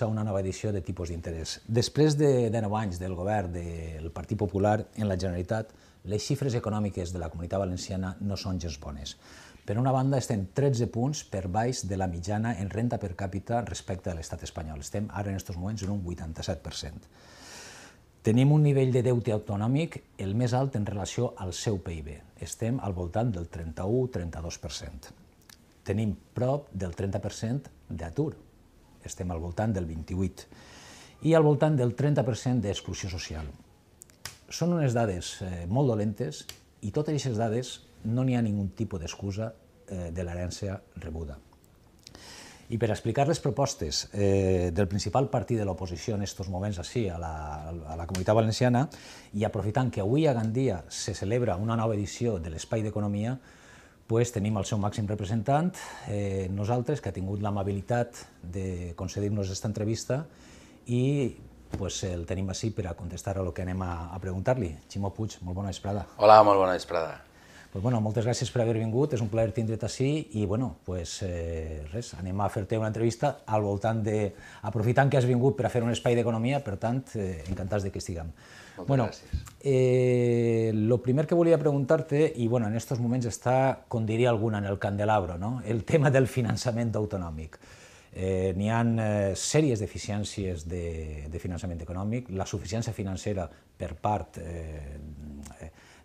benvinguts a una nova edició de Tipus d'Interès. Després de 19 anys del govern del Partit Popular en la Generalitat, les xifres econòmiques de la comunitat valenciana no són gens bones. Per una banda, estem 13 punts per baix de la mitjana en renta per càpita respecte a l'estat espanyol. Estem ara en aquests moments en un 87%. Tenim un nivell de deute autonòmic el més alt en relació al seu PIB. Estem al voltant del 31-32%. Tenim prop del 30% d'atur, estem al voltant del 28, i al voltant del 30% d'exclusió social. Són unes dades eh, molt dolentes i totes aquestes dades no n'hi ha ningun tipus d'excusa eh, de l'herència rebuda. I per explicar les propostes eh, del principal partit de l'oposició en aquests moments així a la, a la Comunitat Valenciana i aprofitant que avui a Gandia se celebra una nova edició de l'Espai d'Economia, pues, tenim el seu màxim representant, eh, nosaltres, que ha tingut l'amabilitat de concedir-nos aquesta entrevista i pues, el tenim així per a contestar a el que anem a, a preguntar-li. Ximo Puig, molt bona vesprada. Hola, molt bona vesprada. Pues, bueno, moltes gràcies per haver vingut, és un plaer tindre't així i bueno, pues, eh, res, anem a fer-te una entrevista al voltant de... Aprofitant que has vingut per a fer un espai d'economia, per tant, eh, encantats de que estiguem. Moltes bueno, gràcies. Eh, lo primer que volia preguntar-te, i bueno, en estos moments està, com diria alguna, en el candelabro, no? el tema del finançament autonòmic. Eh, N'hi ha eh, sèries d'eficiències de, de finançament econòmic, la suficiència financera per part eh,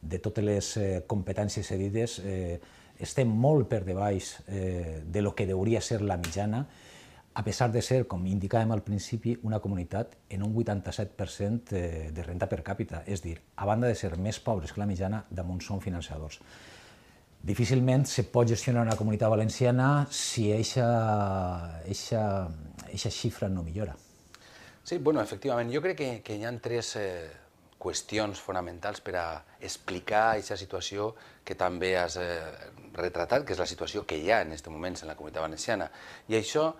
de totes les eh, competències cedides eh, estem molt per de baix eh, de lo que hauria ser la mitjana a pesar de ser, com indicàvem al principi, una comunitat en un 87% eh, de renta per càpita, és dir, a banda de ser més pobres que la mitjana, damunt són financiadors. Difícilment se pot gestionar una comunitat valenciana si aquesta xifra no millora. Sí, bueno, efectivament, jo crec que, que hi ha tres eh, qüestions fonamentals per a explicar aquesta situació que també has eh, retratat, que és la situació que hi ha en aquests moments en la comunitat valenciana. I això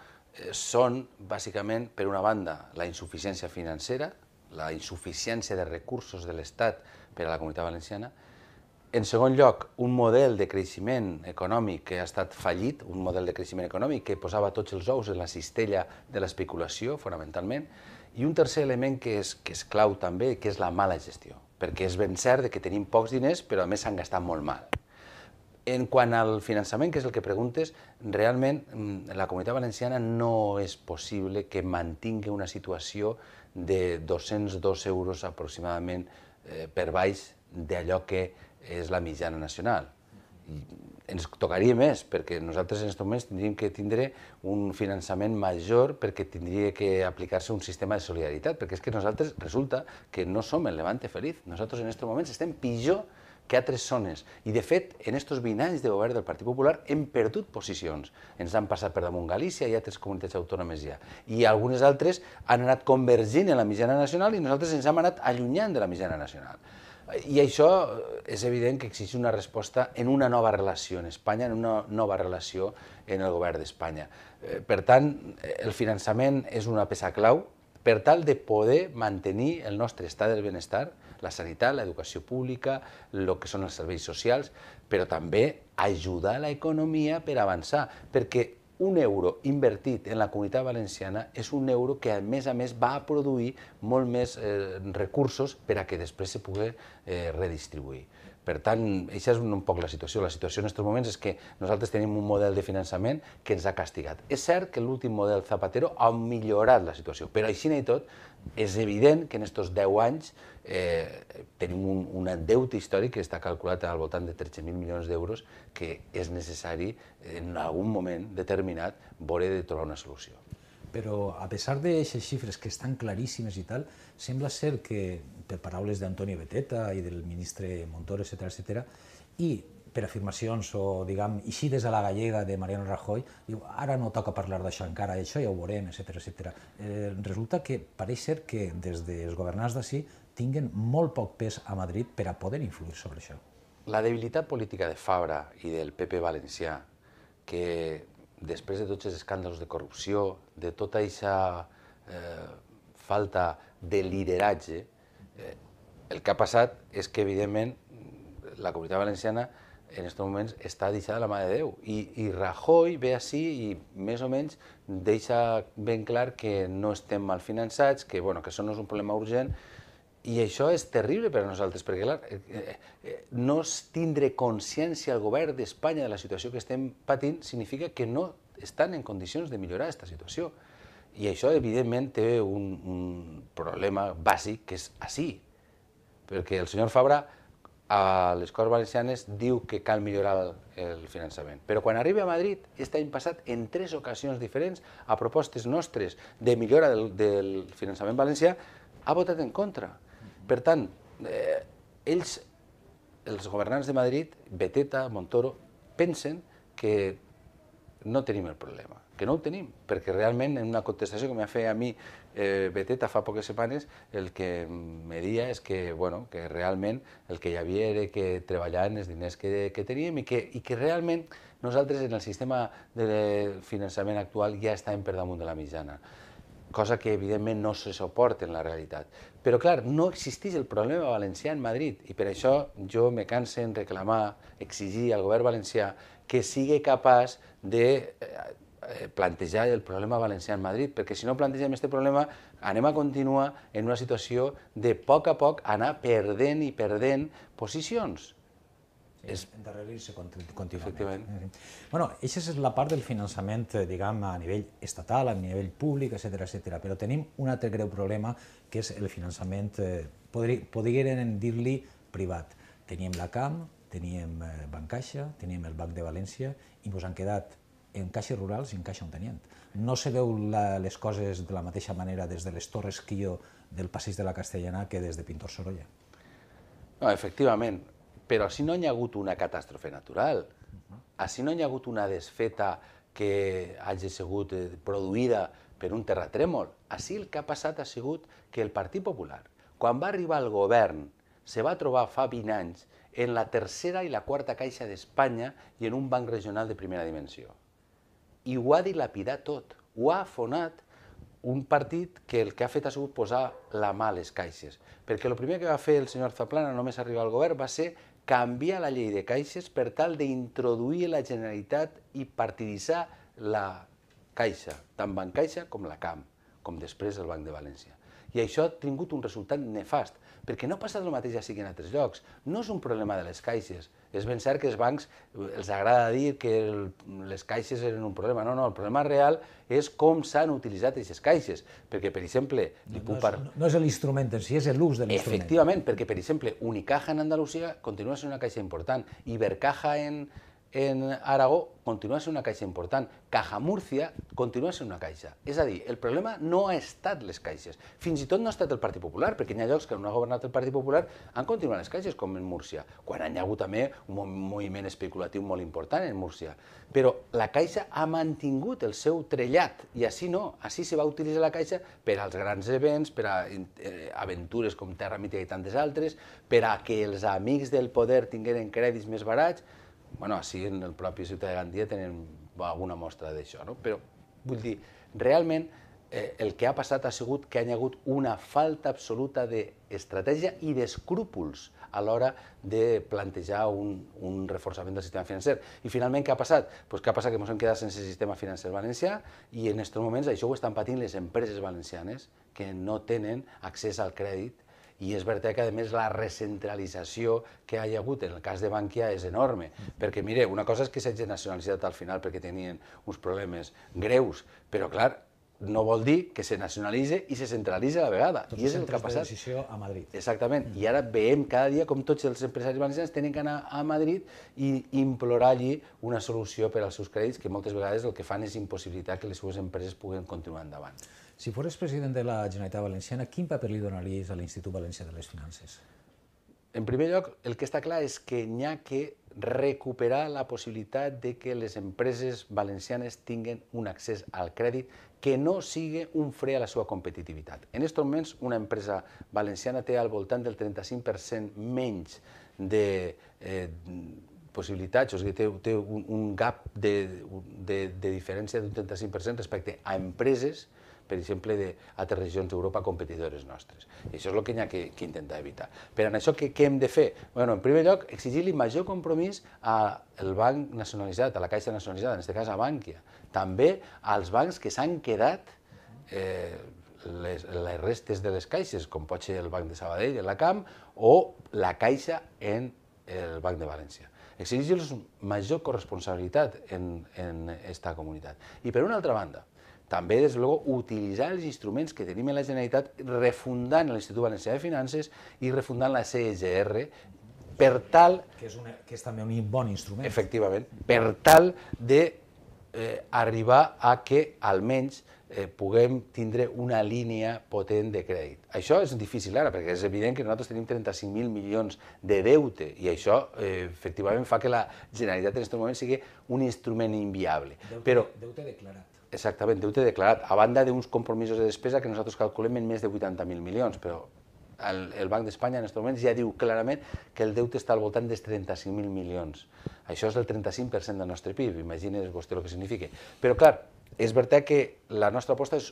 són, bàsicament, per una banda, la insuficiència financera, la insuficiència de recursos de l'Estat per a la comunitat valenciana, en segon lloc, un model de creixement econòmic que ha estat fallit, un model de creixement econòmic que posava tots els ous en la cistella de l'especulació, fonamentalment, i un tercer element que és, que és clau també, que és la mala gestió, perquè és ben cert que tenim pocs diners, però a més s'han gastat molt mal. En quant al finançament, que és el que preguntes, realment mm, la comunitat valenciana no és possible que mantingui una situació de 202 euros aproximadament eh, per baix d'allò que és la mitjana nacional. I ens tocaria més, perquè nosaltres en aquest moments tindríem que tindre un finançament major perquè tindria que aplicar-se un sistema de solidaritat, perquè és que nosaltres resulta que no som el Levante Feliz. Nosaltres en aquests moments estem pitjor que altres zones. I, de fet, en aquests 20 anys de govern del Partit Popular hem perdut posicions. Ens han passat per damunt Galícia i altres comunitats autònomes ja. I algunes altres han anat convergint en la mitjana nacional i nosaltres ens hem anat allunyant de la mitjana nacional. I això eh, és evident que exigeix una resposta en una nova relació en Espanya, en una nova relació en el govern d'Espanya. Eh, per tant, eh, el finançament és una peça clau per tal de poder mantenir el nostre estat del benestar, la sanitat, l'educació pública, el que són els serveis socials, però també ajudar l'economia per avançar, perquè un euro invertit en la comunitat valenciana és un euro que, a més a més, va a produir molt més eh, recursos per a que després se pugui eh, redistribuir. Per tant, això és un, un poc la situació. La situació en aquests moments és que nosaltres tenim un model de finançament que ens ha castigat. És cert que l'últim model Zapatero ha millorat la situació, però així i tot és evident que en aquests 10 anys eh, tenim un, un deute històric que està calculat al voltant de 13.000 milions d'euros que és necessari en algun moment determinat veure de trobar una solució. Però a pesar d'aquestes xifres que estan claríssimes i tal, sembla ser que, per paraules d'Antoni Beteta i del ministre Montoro, etc etc, i per afirmacions o, diguem, eixides a la gallega de Mariano Rajoy, diu, ara no toca parlar d'això encara, això ja ho veurem, etc etc. Eh, resulta que pareix ser que des dels governants d'ací tinguen molt poc pes a Madrid per a poder influir sobre això. La debilitat política de Fabra i del PP valencià, que després de tots els escàndols de corrupció, de tota aquesta eh, falta de lideratge, eh, el que ha passat és que, evidentment, la comunitat valenciana en aquests moments està deixada la mà de Déu. I, i Rajoy ve així i més o menys deixa ben clar que no estem mal finançats, que, bueno, que això no és un problema urgent i això és terrible per a nosaltres, perquè clar, eh, eh, eh, no tindre consciència al govern d'Espanya de la situació que estem patint significa que no estan en condicions de millorar aquesta situació. I això, evidentment, té un, un problema bàsic que és així, perquè el senyor Fabra a les Corts Valencianes diu que cal millorar el, el finançament. Però quan arriba a Madrid, aquest any passat, en tres ocasions diferents, a propostes nostres de millora del, del finançament valencià, ha votat en contra. Per tant, eh, ells, els governants de Madrid, Beteta, Montoro, pensen que no tenim el problema, que no ho tenim, perquè realment en una contestació que m'ha fet a mi eh, Beteta fa poques setmanes, el que me dia és que, bueno, que realment el que hi havia era que treballaven els diners que, que teníem i que, i que realment nosaltres en el sistema de finançament actual ja estàvem per damunt de la mitjana cosa que evidentment no se suporta en la realitat. Però clar, no existeix el problema valencià en Madrid i per això jo me canse en reclamar, exigir al govern valencià que sigui capaç de eh, plantejar el problema valencià en Madrid, perquè si no plantegem aquest problema anem a continuar en una situació de a poc a poc anar perdent i perdent posicions és endarrerir-se contínuament. Sí. Bueno, això és la part del finançament, eh, diguem, a nivell estatal, a nivell públic, etc etc. però tenim un altre greu problema, que és el finançament, eh, podrien dir-li privat. Teníem la CAM, teníem eh, Bancaixa, teníem el Banc de València, i ens han quedat en caixes rurals i en caixa on tenien. No se veu la, les coses de la mateixa manera des de les Torres Quio del passeig de la Castellana que des de Pintor Sorolla. No, efectivament, però si no hi ha hagut una catàstrofe natural, si no hi ha hagut una desfeta que hagi sigut eh, produïda per un terratrèmol, així el que ha passat ha sigut que el Partit Popular, quan va arribar al govern, se va trobar fa 20 anys en la tercera i la quarta caixa d'Espanya i en un banc regional de primera dimensió. I ho ha dilapidat tot, ho ha afonat un partit que el que ha fet ha sigut posar la mà a les caixes. Perquè el primer que va fer el senyor Zaplana, només arribar al govern, va ser canviar la llei de caixes per tal d'introduir la Generalitat i partiditzar la Caixa, tant Banc Caixa com la CAM, com després el Banc de València. I això ha tingut un resultat nefast, perquè no ha passat el mateix així que en altres llocs. No és un problema de les caixes. És ben cert que els bancs els agrada dir que el, les caixes eren un problema. No, no, el problema real és com s'han utilitzat aquestes caixes. Perquè, per exemple... No, no, és, no és l'instrument en si, és l'ús de l'instrument. Efectivament, perquè, per exemple, Unicaja en Andalusia continua sent una caixa important. Ibercaja en, en Aragó continua sent una caixa important. Caja Múrcia continua sent una caixa. És a dir, el problema no ha estat les caixes. Fins i tot no ha estat el Partit Popular, perquè hi ha llocs que no ha governat el Partit Popular, han continuat les caixes, com en Múrcia, quan hi ha hagut també un moviment especulatiu molt important en Múrcia. Però la caixa ha mantingut el seu trellat, i així no, així se va utilitzar la caixa per als grans events, per a eh, aventures com Terra Mítica i tantes altres, per a que els amics del poder tingueren crèdits més barats, bueno, així en el propi Ciutat de Gandia tenen alguna mostra d'això, no? però vull dir, realment eh, el que ha passat ha sigut que hi ha hagut una falta absoluta d'estratègia i d'escrúpols a l'hora de plantejar un, un reforçament del sistema financer. I finalment què ha passat? Pues què ha passat que ens hem quedat sense sistema financer valencià i en aquests moments això ho estan patint les empreses valencianes que no tenen accés al crèdit i és veritat que, a més, la recentralització que hi ha hagut en el cas de Bankia és enorme, perquè, mire, una cosa és que s'hagi nacionalitzat al final perquè tenien uns problemes greus, però, clar, no vol dir que se nacionalitze i se centralitzi a la vegada. Tots I és el que ha passat. De decisió a Madrid. Exactament. Mm. I ara veiem cada dia com tots els empresaris valencians tenen que anar a Madrid i implorar allí una solució per als seus crèdits, que moltes vegades el que fan és impossibilitar que les seues empreses puguin continuar endavant. Si fores president de la Generalitat Valenciana, quin paper li donaries a l'Institut Valencià de les Finances? En primer lloc, el que està clar és que n'hi ha que recuperar la possibilitat de que les empreses valencianes tinguin un accés al crèdit que no sigui un fre a la seva competitivitat. En aquests moments, una empresa valenciana té al voltant del 35% menys de eh, possibilitats, o sigui, té, té un, un gap de, de, de diferència d'un 35% respecte a empreses per exemple, d'altres regions d'Europa competidores nostres. I això és el que hi ha que, que intentar evitar. Per en això, què, què hem de fer? Bueno, en primer lloc, exigir-li major compromís al banc nacionalitzat, a la Caixa Nacionalitzada, en aquest cas a Bànquia. També als bancs que s'han quedat eh, les, les restes de les caixes, com pot ser el Banc de Sabadell, la CAM, o la Caixa en el Banc de València. Exigir-los major corresponsabilitat en aquesta comunitat. I per una altra banda, també, des de luego, utilitzar els instruments que tenim a la Generalitat, refundant l'Institut Valencià de Finances i refundant la CEGR per tal... Que és, una, que és també un bon instrument. Efectivament, per tal de eh, arribar a que almenys eh, puguem tindre una línia potent de crèdit. Això és difícil ara, perquè és evident que nosaltres tenim 35.000 milions de deute i això, eh, efectivament, fa que la Generalitat en aquest moment sigui un instrument inviable. Deute, Però, deute declarat Exactament, deute declarat, a banda d'uns compromisos de despesa que nosaltres calculem en més de 80.000 milions, però el, el Banc d'Espanya en aquests moments ja diu clarament que el deute està al voltant dels 35.000 milions. Això és el 35% del nostre PIB, imagines vostè el que significa. Però clar, és veritat que la nostra aposta és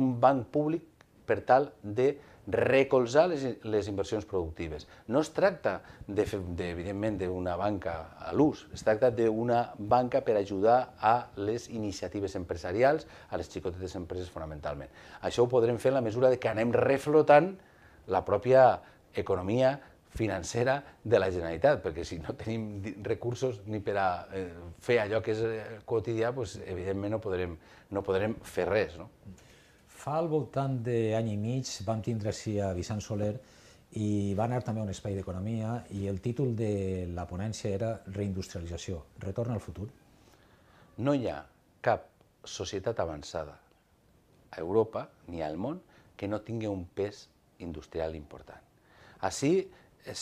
un banc públic per tal de recolzar les, les inversions productives. No es tracta, de, de, evidentment, d'una banca a l'ús, es tracta d'una banca per ajudar a les iniciatives empresarials, a les xicotetes empreses fonamentalment. Això ho podrem fer en la mesura de que anem reflotant la pròpia economia financera de la Generalitat, perquè si no tenim recursos ni per a eh, fer allò que és eh, quotidià, doncs, evidentment no podrem, no podrem fer res. No? Fa al voltant d'any i mig vam tindre així a Vicent Soler i va anar també a un espai d'economia i el títol de la ponència era Reindustrialització, retorn al futur. No hi ha cap societat avançada a Europa ni al món que no tingui un pes industrial important. Així eh,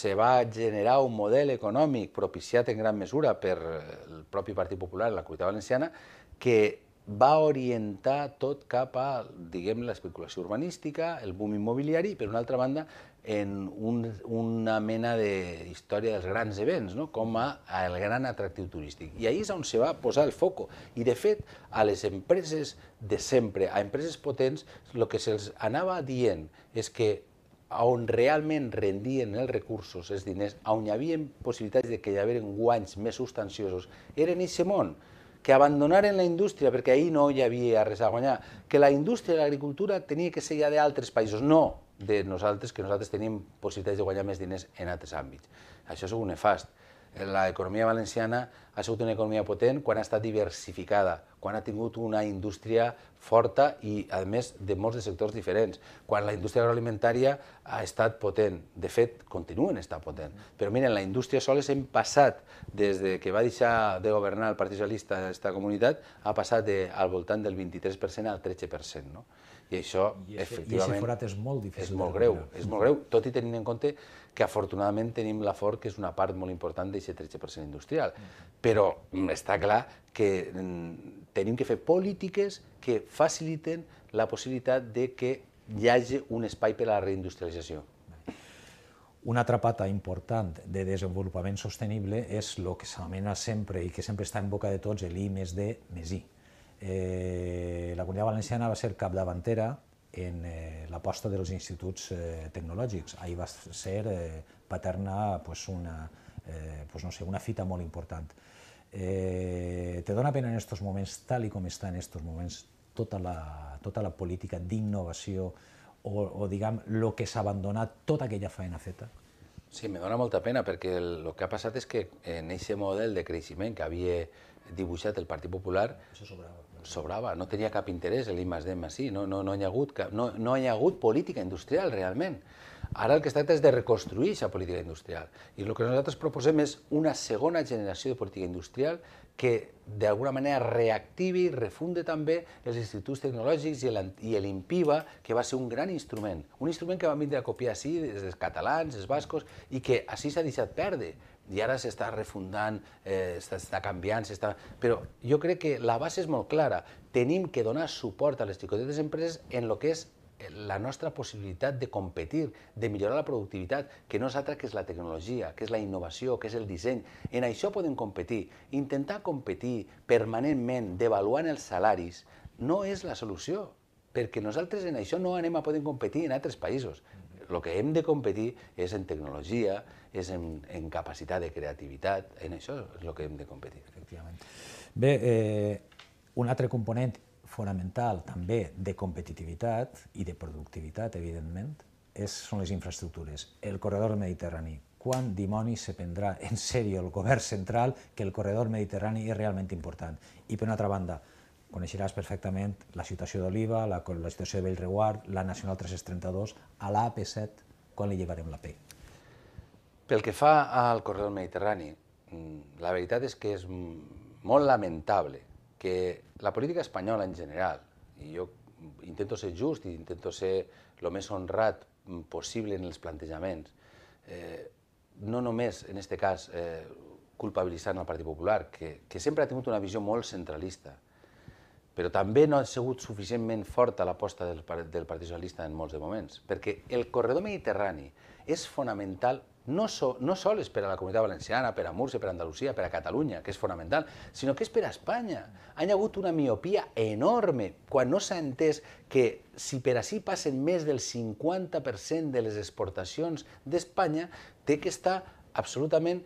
se va generar un model econòmic propiciat en gran mesura per el propi Partit Popular i la Comunitat Valenciana que va orientar tot cap a, diguem, l'especulació urbanística, el boom immobiliari, per una altra banda, en un, una mena de història dels grans events, no? com a, a el gran atractiu turístic. I ahir és on se va posar el foco. I, de fet, a les empreses de sempre, a empreses potents, el que se'ls anava dient és que on realment rendien els recursos, els diners, on hi havia possibilitats de que hi haguessin guanys més substanciosos, eren en aquest món que abandonaren la indústria perquè ahir no hi havia res a guanyar, que la indústria i l'agricultura tenia que ser ja d'altres països, no de nosaltres, que nosaltres tenim possibilitats de guanyar més diners en altres àmbits. Això és un nefast l'economia valenciana ha sigut una economia potent quan ha estat diversificada, quan ha tingut una indústria forta i, a més, de molts de sectors diferents, quan la indústria agroalimentària ha estat potent. De fet, continuen estar potent. Però miren, la indústria soles hem passat, des de que va deixar de governar el Partit Socialista d'aquesta comunitat, ha passat de, al voltant del 23% al 13%. No? I això, I efectivament... I forat és molt difícil. És molt greu, és molt greu, tot i tenint en compte que afortunadament tenim la Ford, que és una part molt important d'aquest 13% industrial. Mm. Però mm, està clar que mm, tenim que fer polítiques que faciliten la possibilitat de que hi hagi un espai per a la reindustrialització. Una altra pata important de desenvolupament sostenible és el que s'anomena sempre i que sempre està en boca de tots, l'I més D més I. Eh, la Comunitat Valenciana va ser capdavantera en eh, l'aposta dels instituts eh, tecnològics. Ahir va ser eh, paterna pues, una, eh, pues, no sé, una fita molt important. Eh, te dona pena en aquests moments, tal i com està en aquests moments, tota la, tota la política d'innovació o, o diguem, el que s'ha abandonat, tota aquella feina feta? Sí, me dona molta pena perquè el, el que ha passat és que en aquest model de creixement que havia dibuixat el Partit Popular, Això sobrava sobrava, no tenia cap interès D en I, no, no, no, hi ha hagut cap, no, no hi ha hagut política industrial realment. Ara el que es tracta és de reconstruir aquesta política industrial. I el que nosaltres proposem és una segona generació de política industrial que d'alguna manera reactivi, refunde també els instituts tecnològics i l'IMPIVA, que va ser un gran instrument, un instrument que va vindre a copiar així des dels catalans, els bascos, i que així s'ha deixat perdre i ara s'està refundant, eh, s'està canviant, s'està... Però jo crec que la base és molt clara. Tenim que donar suport a les xicotetes empreses en el que és eh, la nostra possibilitat de competir, de millorar la productivitat, que no és altra que és la tecnologia, que és la innovació, que és el disseny. En això podem competir. Intentar competir permanentment, devaluant els salaris, no és la solució, perquè nosaltres en això no anem a poder competir en altres països el que hem de competir és en tecnologia, és en, en capacitat de creativitat, en això és el que hem de competir. Efectivament. Bé, eh, un altre component fonamental també de competitivitat i de productivitat, evidentment, és, són les infraestructures. El corredor mediterrani. Quan dimonis se prendrà en sèrio el govern central que el corredor mediterrani és realment important? I per una altra banda, coneixeràs perfectament la situació d'Oliva, la, la situació de Bellreguard, la Nacional 332, a l'AP7, quan li llevarem la P? Pel que fa al corredor mediterrani, mm, la veritat és que és molt lamentable que la política espanyola en general, i jo intento ser just i intento ser el més honrat mm, possible en els plantejaments, eh, no només, en aquest cas, eh, culpabilitzant el Partit Popular, que, que sempre ha tingut una visió molt centralista, però també no ha sigut suficientment forta l'aposta del, del Partit Socialista en molts de moments, perquè el corredor mediterrani és fonamental no, so, no sols per a la comunitat valenciana, per a Múrcia, per a Andalusia, per a Catalunya, que és fonamental, sinó que és per a Espanya. Hi ha hagut una miopia enorme quan no s'ha entès que si per si passen més del 50% de les exportacions d'Espanya, té que estar absolutament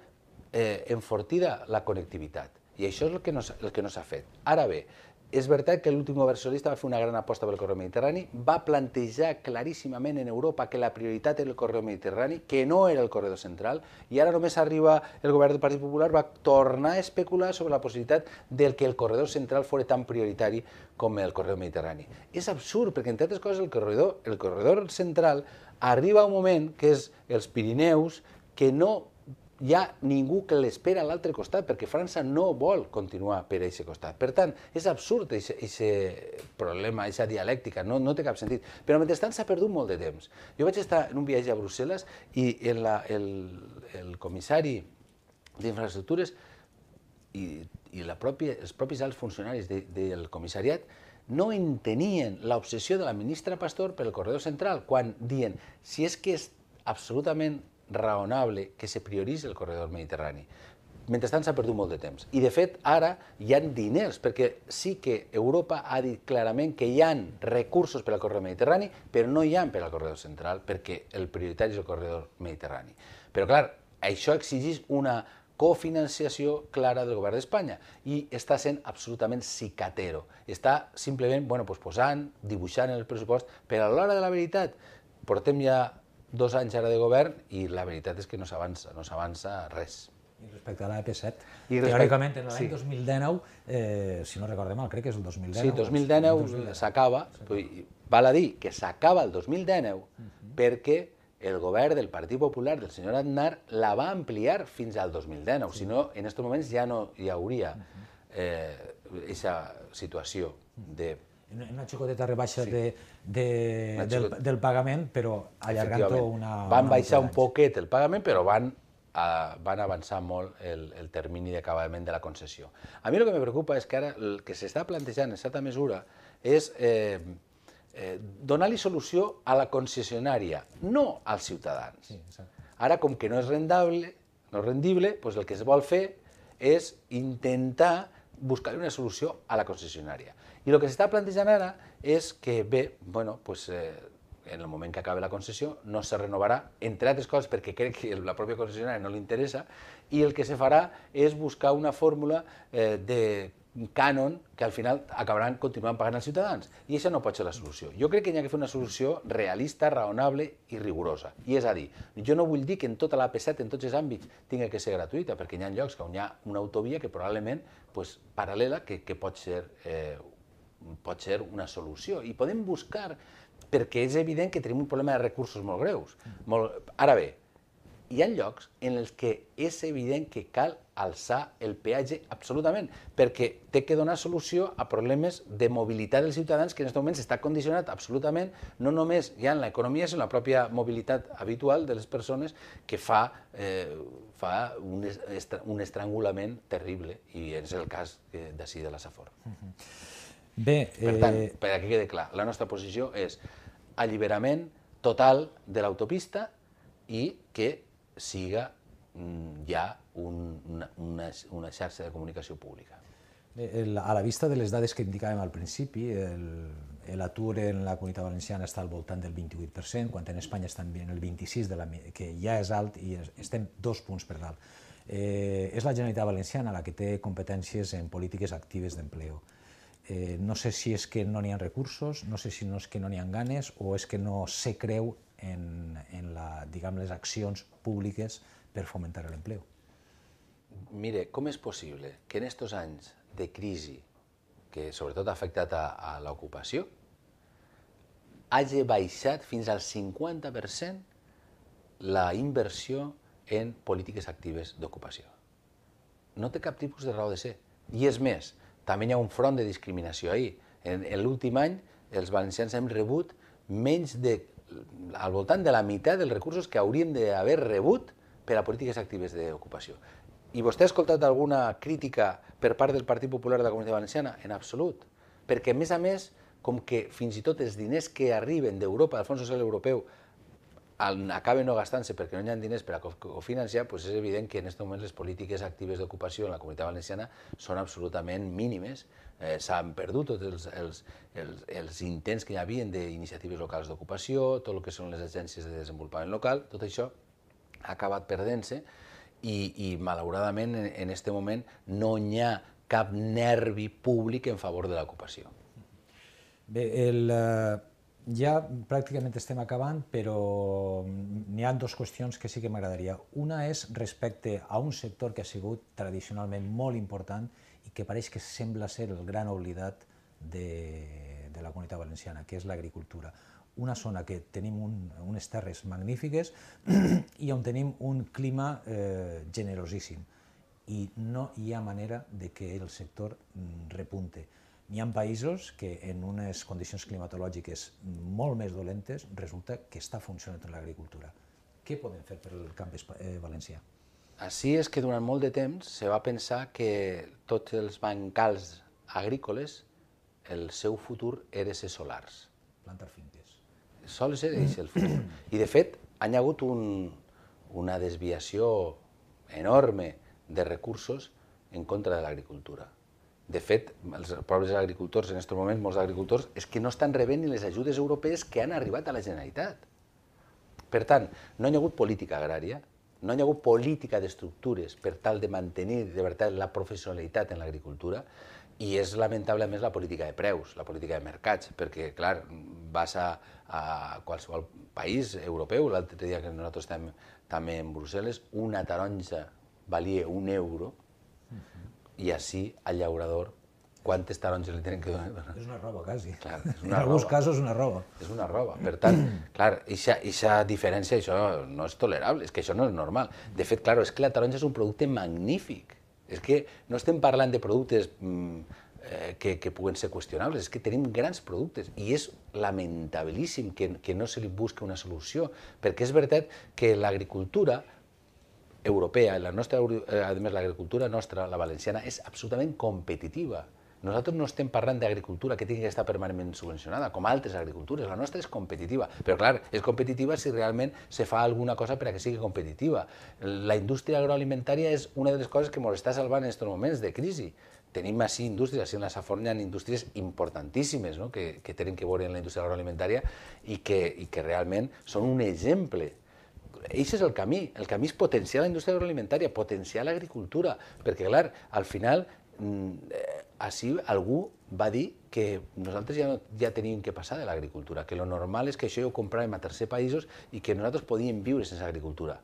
eh, enfortida la connectivitat. I això és el que no, el que no s'ha fet. Ara bé, és veritat que l'últim versionista va fer una gran aposta pel corredor mediterrani, va plantejar claríssimament en Europa que la prioritat era el corredor mediterrani, que no era el corredor central, i ara només arriba el govern del Partit Popular, va tornar a especular sobre la possibilitat del que el corredor central fos tan prioritari com el corredor mediterrani. És absurd, perquè entre altres coses el corredor, el corredor central arriba a un moment que és els Pirineus, que no hi ha ningú que l'espera a l'altre costat, perquè França no vol continuar per aquest costat. Per tant, és absurd aquest problema, aquesta dialèctica, no, no té cap sentit. Però mentrestant s'ha perdut molt de temps. Jo vaig estar en un viatge a Brussel·les i el, el, el comissari d'infraestructures i, i la pròpia, els propis alts funcionaris de, del comissariat no entenien l'obsessió de la ministra Pastor pel corredor central, quan dient, si és que és absolutament raonable que se prioritzi el corredor mediterrani. Mentrestant s'ha perdut molt de temps. I, de fet, ara hi han diners, perquè sí que Europa ha dit clarament que hi han recursos per al corredor mediterrani, però no hi han per al corredor central, perquè el prioritari és el corredor mediterrani. Però, clar, això exigeix una cofinanciació clara del govern d'Espanya i està sent absolutament cicatero. Està simplement bueno, pues, posant, dibuixant el pressupost, però a l'hora de la veritat portem ja dos anys ara de govern i la veritat és que no s'avança, no s'avança res. I respecte a l'AP7, e respecte... teòricament en l'any sí. 2019, eh, si no recordem mal, crec que és el 2019. Sí, 2019 s'acaba, val a dir que s'acaba el 2019 uh -huh. perquè el govern del Partit Popular del senyor Aznar la va ampliar fins al 2019, sí. si no, en aquests moments ja no hi hauria aquesta mhm. eh, situació de en una xicoteta rebaixa sí. de, de, una del, del pagament, però allargant-ho una... Van una baixar un poquet el pagament, però van, a, eh, van avançar molt el, el termini d'acabament de la concessió. A mi el que me preocupa és que ara el que s'està plantejant en certa mesura és eh, eh, donar-li solució a la concessionària, no als ciutadans. Sí, exacte. ara, com que no és rendable, no és rendible, doncs el que es vol fer és intentar buscar una solució a la concessionària. I el que s'està plantejant ara és que, bé, bueno, pues, eh, en el moment que acabe la concessió no se renovarà, entre altres coses perquè crec que la pròpia concessionària no li interessa, i el que se farà és buscar una fórmula eh, de cànon que al final acabaran continuant pagant els ciutadans. I això no pot ser la solució. Jo crec que hi ha que fer una solució realista, raonable i rigorosa. I és a dir, jo no vull dir que en tota l'AP7, en tots els àmbits, tingui que ser gratuïta, perquè hi ha llocs on hi ha una autovia que probablement pues, paral·lela que, que pot ser eh, pot ser una solució i podem buscar, perquè és evident que tenim un problema de recursos molt greus. Molt... Ara bé, hi ha llocs en els que és evident que cal alçar el peatge absolutament, perquè té que donar solució a problemes de mobilitat dels ciutadans que en aquest moment està condicionat absolutament, no només ja en l'economia, sinó en la pròpia mobilitat habitual de les persones que fa, eh, fa un, un estrangulament terrible, i és el cas eh, d'ací de la Safor. Uh -huh. Bé, eh... Per tant, per que quede clar, la nostra posició és alliberament total de l'autopista i que siga mm, ja un, una, una xarxa de comunicació pública. El, a la vista de les dades que indicàvem al principi, el, l'atur en la comunitat valenciana està al voltant del 28%, quan en Espanya està en el 26%, de la, que ja és alt i estem dos punts per dalt. Eh, és la Generalitat Valenciana la que té competències en polítiques actives d'empleo eh, no sé si és que no n'hi ha recursos, no sé si no és que no n'hi ha ganes o és que no se creu en, en la, diguem, les accions públiques per fomentar l'empleo. Mire, com és possible que en aquests anys de crisi, que sobretot ha afectat a, a l'ocupació, hagi baixat fins al 50% la inversió en polítiques actives d'ocupació. No té cap tipus de raó de ser. I és més, també hi ha un front de discriminació ahir. En, en l'últim any els valencians hem rebut menys de, al voltant de la meitat dels recursos que hauríem d'haver rebut per a polítiques actives d'ocupació. I vostè ha escoltat alguna crítica per part del Partit Popular de la Comunitat Valenciana? En absolut. Perquè, a més a més, com que fins i tot els diners que arriben d'Europa, del Fons Social Europeu, acaben no gastant-se perquè no hi ha diners per a cofinançar, doncs és evident que en aquest moment les polítiques actives d'ocupació en la comunitat valenciana són absolutament mínimes. Eh, S'han perdut tots els, els, els, els intents que hi havien d'iniciatives locals d'ocupació, tot el que són les agències de desenvolupament local, tot això ha acabat perdent-se i, i malauradament en, en este moment no hi ha cap nervi públic en favor de l'ocupació. Bé, el, eh, ja pràcticament estem acabant, però mm, n'hi ha dues qüestions que sí que m'agradaria. Una és respecte a un sector que ha sigut tradicionalment molt important i que pareix que sembla ser el gran oblidat de, de la comunitat valenciana, que és l'agricultura. Una zona que tenim un, unes terres magnífiques i on tenim un clima eh, generosíssim i no hi ha manera de que el sector mm, repunte N'hi ha països que en unes condicions climatològiques molt més dolentes resulta que està funcionant l'agricultura. Què podem fer per al camp eh, valencià? Així és que durant molt de temps se va pensar que tots els bancals agrícoles, el seu futur era ser solars. Plantar finques. Sol ser el futur. I de fet, hi ha hagut un, una desviació enorme de recursos en contra de l'agricultura. De fet, els pobres agricultors, en aquests moments, molts agricultors, és que no estan rebent ni les ajudes europees que han arribat a la Generalitat. Per tant, no hi ha hagut política agrària, no hi ha hagut política d'estructures per tal de mantenir de veritat la professionalitat en l'agricultura i és lamentable més la política de preus, la política de mercats, perquè, clar, vas a, a qualsevol país europeu, l'altre dia que nosaltres estem també en Brussel·les, una taronja valia un euro, mhm i així al llaurador quantes taronges li tenen que donar. És una roba, quasi. Clar, és una en alguns roba. casos és una roba. És una roba. Per tant, clar, ixa diferència, això no és tolerable, és que això no és normal. De fet, clar, és que la taronja és un producte magnífic. És que no estem parlant de productes mm, eh, que, que puguen ser qüestionables, és que tenim grans productes i és lamentabilíssim que, que no se li busque una solució, perquè és veritat que l'agricultura europea, la nostra, eh, a més l'agricultura nostra, la valenciana, és absolutament competitiva. Nosaltres no estem parlant d'agricultura que tingui que estar permanentment subvencionada, com altres agricultures. La nostra és competitiva, però clar, és competitiva si realment se fa alguna cosa perquè sigui competitiva. La indústria agroalimentària és una de les coses que ens està salvant en aquests moments de crisi. Tenim així indústries, així en la Safornia, indústries importantíssimes no? que, que tenen que veure en la indústria agroalimentària i que, i que realment són un exemple Eixe és el camí. El camí és potenciar la indústria agroalimentària, potenciar l'agricultura, perquè, clar, al final, mm, així algú va dir que nosaltres ja, no, ja teníem que passar de l'agricultura, que lo normal és que això ja ho compràvem a tercer països i que nosaltres podíem viure sense agricultura.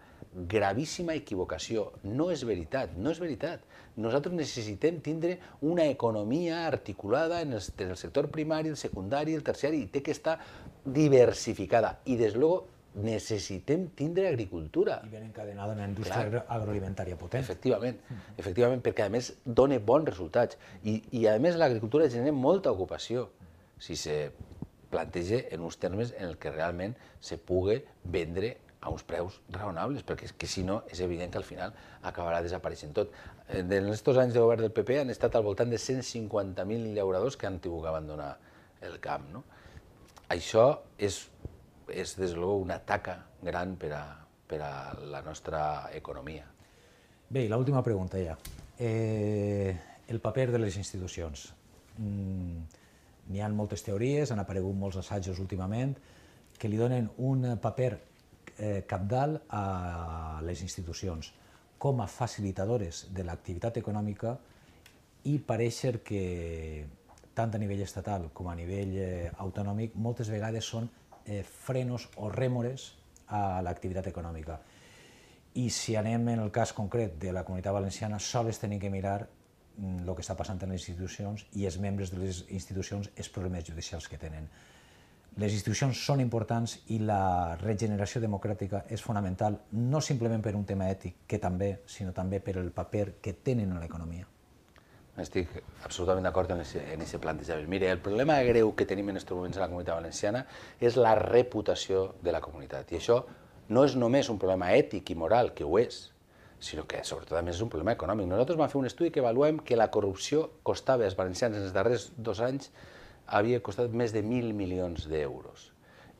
Gravíssima equivocació. No és veritat, no és veritat. Nosaltres necessitem tindre una economia articulada en el, en el sector primari, el secundari, el terciari, i té que estar diversificada. I, des luego, necessitem tindre agricultura. I ben encadenada en una indústria Clar. agroalimentària potent. Efectivament, mm. efectivament, perquè a més dona bons resultats. I, i a més l'agricultura genera molta ocupació, si se planteja en uns termes en el que realment se pugui vendre a uns preus raonables, perquè que si no és evident que al final acabarà desapareixent tot. En aquests anys de govern del PP han estat al voltant de 150.000 llauradors que han tingut que abandonar el camp. No? Això és és, des de luego, una taca gran per a, per a la nostra economia. Bé, i l'última pregunta ja. Eh, el paper de les institucions. Mm, N'hi han moltes teories, han aparegut molts assajos últimament, que li donen un paper eh, capdalt a les institucions com a facilitadores de l'activitat econòmica i pareixer que tant a nivell estatal com a nivell eh, autonòmic moltes vegades són eh, frenos o rèmores a l'activitat econòmica. I si anem en el cas concret de la comunitat valenciana, sols tenim que mirar el mm, que està passant en les institucions i els membres de les institucions els problemes judicials que tenen. Les institucions són importants i la regeneració democràtica és fonamental no simplement per un tema ètic, que també, sinó també per el paper que tenen en l'economia. Estic absolutament d'acord en aquest plantejament. Mira, el problema greu que tenim en aquests moments a la comunitat valenciana és la reputació de la comunitat. I això no és només un problema ètic i moral, que ho és, sinó que sobretot també és un problema econòmic. Nosaltres vam fer un estudi que avaluem que la corrupció costava als valencians en els darrers dos anys havia costat més de 1.000 milions d'euros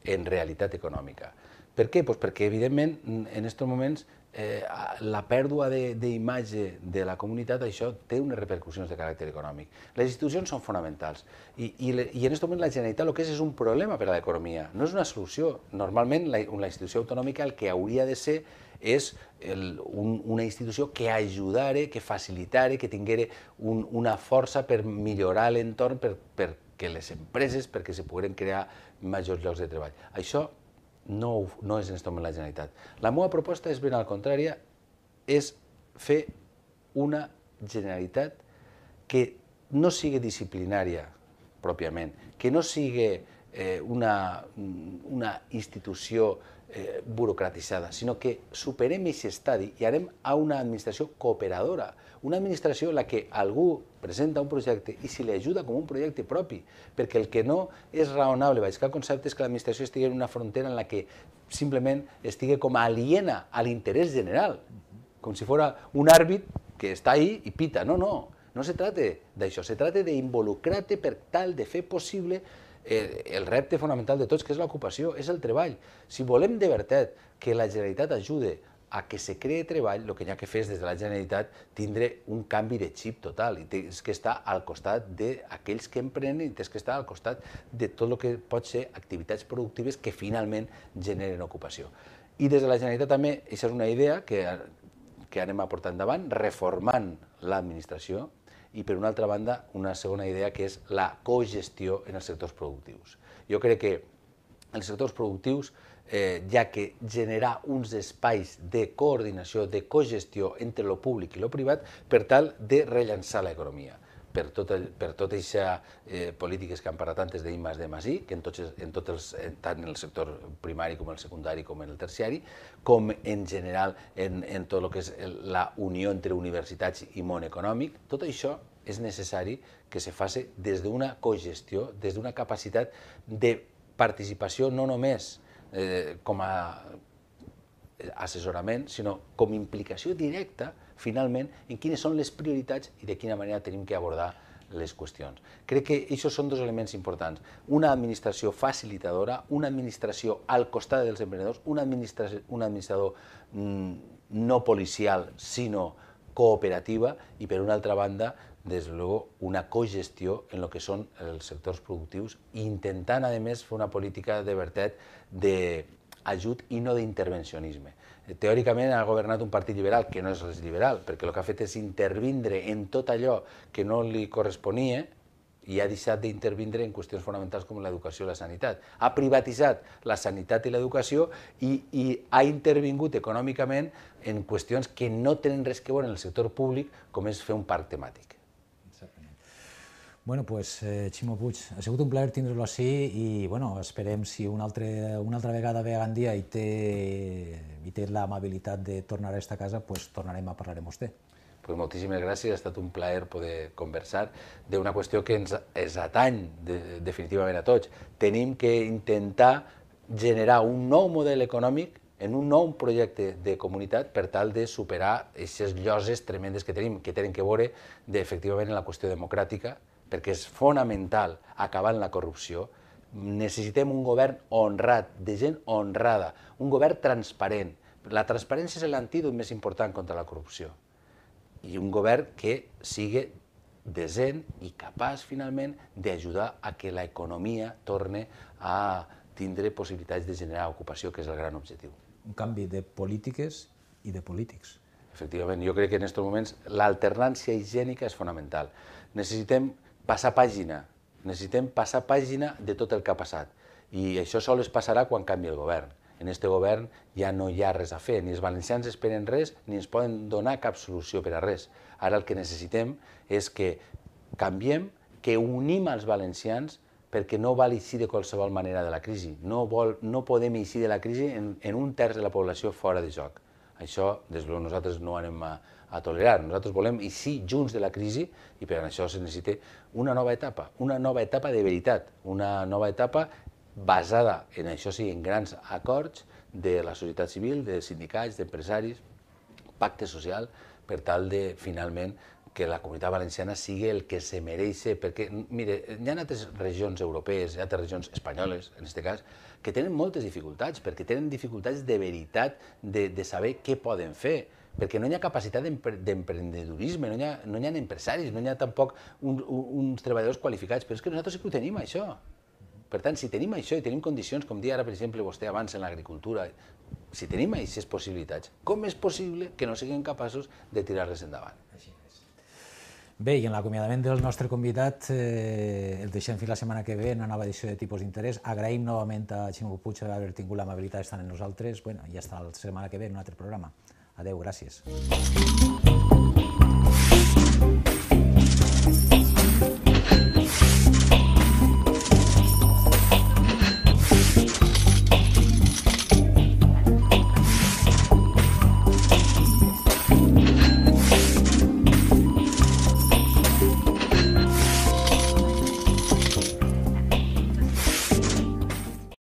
en realitat econòmica. Per què? Pues perquè, evidentment, en aquests moments eh, la pèrdua d'imatge de, de la comunitat, això té unes repercussions de caràcter econòmic. Les institucions són fonamentals i, i, i en aquest moment la Generalitat el que és és un problema per a l'economia, no és una solució. Normalment la, una institució autonòmica el que hauria de ser és el, un, una institució que ajudare, que facilitare, que tinguere un, una força per millorar l'entorn, per, per que les empreses, perquè se pogueren crear majors llocs de treball. Això no, no és en aquest moment la Generalitat. La meva proposta és ben al contrari, és fer una Generalitat que no sigui disciplinària pròpiament, que no sigui eh, una, una institució eh, burocratitzada, sinó que superem aquest estadi i anem a una administració cooperadora, una administració en la que algú presenta un projecte i si li ajuda com un projecte propi, perquè el que no és raonable concepte conceptes que l'administració estigui en una frontera en la que simplement estigui com aliena a l'interès general, com si fos un àrbit que està ahí i pita. No, no, no se trata d'això, se trata d'involucrar-te per tal de fer possible el, eh, el repte fonamental de tots, que és l'ocupació, és el treball. Si volem de veritat que la Generalitat ajude a que se cree treball, el que hi ha que fer és, des de la Generalitat, tindre un canvi de xip total i tens que estar al costat d'aquells que emprenen i tens que estar al costat de tot el que pot ser activitats productives que finalment generen ocupació. I des de la Generalitat també, això és una idea que, que anem a portar endavant, reformant l'administració i, per una altra banda, una segona idea que és la cogestió en els sectors productius. Jo crec que els sectors productius eh, ja que generar uns espais de coordinació, de cogestió entre lo públic i lo privat per tal de rellençar l'economia per tot el, per tot eixa, eh, polítiques que han parlat tantes de més de masí, que en tots, en tots els, tant en el sector primari com el secundari com en el terciari, com en general en, en tot el que és la unió entre universitats i món econòmic, tot això és necessari que se faci des d'una cogestió, des d'una capacitat de participació no només eh, com a eh, assessorament, sinó com implicació directa, finalment, en quines són les prioritats i de quina manera tenim que abordar les qüestions. Crec que això són dos elements importants. Una administració facilitadora, una administració al costat dels emprenedors, una un administrador mm, no policial, sinó cooperativa, i per una altra banda, des luego, una cogestió en el que són els sectors productius, intentant, a més, fer una política de veritat d'ajut i no d'intervencionisme. Eh, teòricament ha governat un partit liberal, que no és liberal, perquè el que ha fet és intervindre en tot allò que no li corresponia, i ha deixat d'intervindre en qüestions fonamentals com l'educació i la sanitat. Ha privatitzat la sanitat i l'educació i, i ha intervingut econòmicament en qüestions que no tenen res que veure en el sector públic, com és fer un parc temàtic. Bueno, pues, eh, Ximo Puig, ha sigut un plaer tindre-lo així i bueno, esperem si una altra, una altra vegada ve a Gandia i té, i té l'amabilitat de tornar a esta casa, pues tornarem a parlar amb vostè. Pues moltíssimes gràcies, ha estat un plaer poder conversar d'una qüestió que ens es atany de, definitivament a tots. Tenim que intentar generar un nou model econòmic en un nou projecte de comunitat per tal de superar aquestes lloses tremendes que tenim, que tenen que veure de, efectivament en la qüestió democràtica perquè és fonamental acabar amb la corrupció, necessitem un govern honrat, de gent honrada, un govern transparent. La transparència és l'antídot més important contra la corrupció. I un govern que sigui decent i capaç, finalment, d'ajudar a que l'economia torne a tindre possibilitats de generar ocupació, que és el gran objectiu. Un canvi de polítiques i de polítics. Efectivament, jo crec que en aquests moments l'alternància higiènica és fonamental. Necessitem passar pàgina. Necessitem passar pàgina de tot el que ha passat. I això es passarà quan canvi el govern. En aquest govern ja no hi ha res a fer, ni els valencians esperen res, ni ens poden donar cap solució per a res. Ara el que necessitem és que canviem, que unim els valencians perquè no val eixir de qualsevol manera de la crisi. No, vol, no podem eixir de la crisi en, en un terç de la població fora de joc. Això, des de nosaltres no anem a, a tolerar. Nosaltres volem i sí junts de la crisi i per això se necessita una nova etapa, una nova etapa de veritat, una nova etapa basada en això sí, en grans acords de la societat civil, de sindicats, d'empresaris, pacte social, per tal de finalment que la comunitat valenciana sigui el que se mereix, perquè, mire, hi ha altres regions europees, hi ha altres regions espanyoles, en aquest cas, que tenen moltes dificultats, perquè tenen dificultats de veritat de, de saber què poden fer perquè no hi ha capacitat d'emprendedorisme, no, hi ha, no hi ha empresaris, no hi ha tampoc un, un, uns treballadors qualificats, però és que nosaltres sí que ho tenim, això. Per tant, si tenim això i tenim condicions, com dia ara, per exemple, vostè abans en l'agricultura, si tenim aquestes possibilitats, com és possible que no siguin capaços de tirar-les endavant? Bé, i en l'acomiadament del nostre convidat eh, el deixem fins la setmana que ve en una nova edició de Tipus d'Interès. Agraïm novament a Ximo Puig haver tingut l'amabilitat d'estar amb nosaltres. Bueno, i està la setmana que ve en un altre programa. Adeu, gràcies.